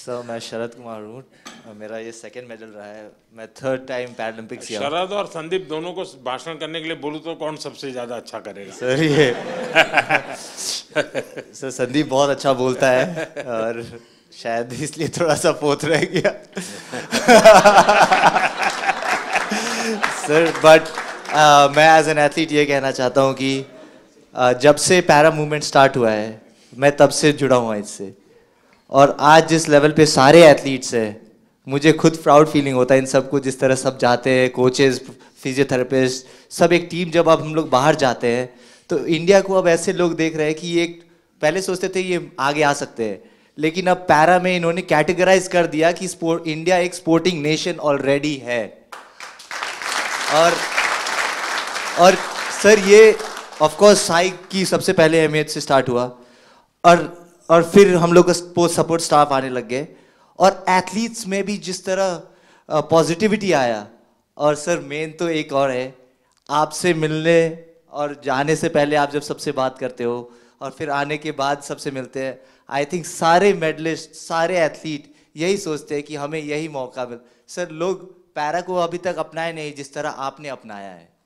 sir मैं शरद कुमार हूँ मेरा ये सेकंड मेडल रहा है मैं थर्ड टाइम पैरालंपिक्स शरद और संदीप दोनों को भाषण करने के लिए बोलूँ तो कौन सबसे ज़्यादा अच्छा करेगा सर ये सर संदीप बहुत अच्छा बोलता है और शायद इसलिए थोड़ा सा पोत रह गया सर बट uh, मैं एज एन एथलीट ये कहना चाहता हूँ कि uh, जब से पैरा मूवमेंट स्टार्ट हुआ है मैं तब से जुड़ा हुआ इससे और आज जिस लेवल पे सारे एथलीट्स हैं मुझे खुद प्राउड फीलिंग होता है इन सबको जिस तरह सब जाते हैं कोचेज फिजियोथेरेपिस्ट सब एक टीम जब अब हम लोग बाहर जाते हैं तो इंडिया को अब ऐसे लोग देख रहे हैं कि ये पहले सोचते थे ये आगे आ सकते हैं लेकिन अब पैरा में इन्होंने कैटेगराइज कर दिया कि स्पोर्ट इंडिया एक स्पोर्टिंग नेशन ऑलरेडी है और और सर ये ऑफ कोर्स साइक की सबसे पहले अहमियत से स्टार्ट हुआ और और फिर हम लोग का सपोर्ट स्टाफ आने लग गए और एथलीट्स में भी जिस तरह पॉजिटिविटी आया और सर मेन तो एक और है आपसे मिलने और जाने से पहले आप जब सबसे बात करते हो और फिर आने के बाद सबसे मिलते हैं आई थिंक सारे मेडलिस्ट सारे एथलीट यही सोचते हैं कि हमें यही मौका मिल सर लोग पैरा को अभी तक अपनाए नहीं जिस तरह आपने अपनाया है